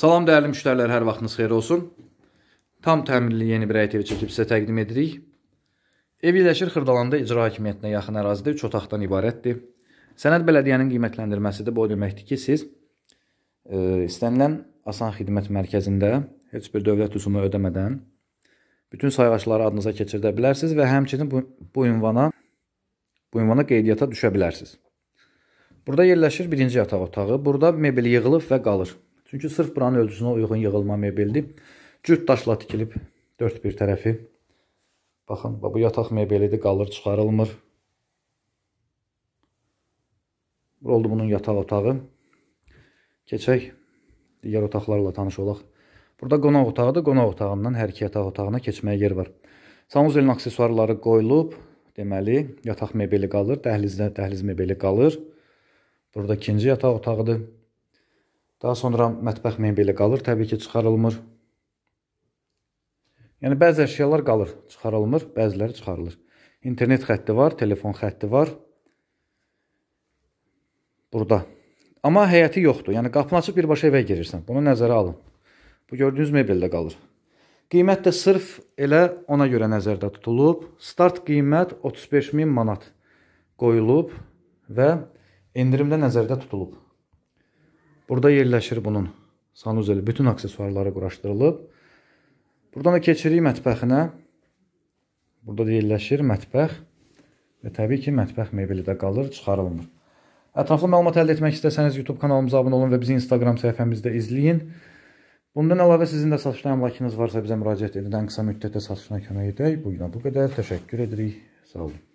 Salam dəyərli müştərilər, hər vaxtınız xeyir olsun. Tam təmirli yeni bir ITV çəkib sizə təqdim edirik. Ev yerləşir Xırdalanda icra hakimiyyətinə yaxın ərazidə 3 otaqdan ibarətdir. Sənəd bələdiyyənin qiymətləndirməsi də bu o deməkdir ki, siz e, istənilən asan xidmət mərkəzində heç bir dövlət rüsumu ödəmədən bütün sayğacları adınıza keçirdə bilərsiniz və həmçinin bu, bu ünvana bu ünvana qeydiyyata düşə bilərsiniz. Burada yerləşir birinci yataq otağı. Burada mebel yığılıb və qalır. Çünki sırf buranın ölçüsünə uyğun yığılma mebeldir. Cürt daşla tikilib dörd bir tərəfi. Baxın, bu yataq mebelidir, qalır, çıxarılmır. Bura oldu bunun yataq otağı. Keçək, digər otaqlarla tanış olaq. Burada qonaq otağıdır, qonaq otağından hər iki yataq otağına keçməyə yer var. Samuzelin aksesuarları qoyulub, deməli, yataq mebeli qalır, dəhlizdə dəhliz mebeli qalır. Burada ikinci yataq otağıdır. Daha sonra mətbəx mebeli qalır, təbii ki, çıxarılmır. Yəni bəzi əşyalar qalır, çıxarılmır, bəziləri çıxarılır. İnternet xətti var, telefon xətti var. Burada. Amma həyəti yoxdur. Yəni qapını açıb birbaşa evə girirsən. Bunu nəzərə alın. Bu gördüyünüz mebeldə qalır. Qiymət də sırf elə ona görə nəzərdə tutulub. Start qiymət 35000 manat qoyulub və endirimdə nəzərdə tutulub. Burada yerləşir bunun sanuzeli, bütün aksesuarları quraşdırılıb. Buradan da keçirik mətbəxinə. Burada da yerləşir mətbəx və təbii ki, mətbəx mebeli də qalır, çıxarılmır. Ətraflı məlumat əldə etmək istəsəniz YouTube kanalımıza abunə olun və bizi Instagram səhifəmizdə izləyin. Bundan əlavə sizin də satışda əmlakınız varsa bizə müraciət edin. Ən qısa müddətdə satışına kömək edək. Bu gün bu qədər. Təşəkkür edirik. Sağ olun.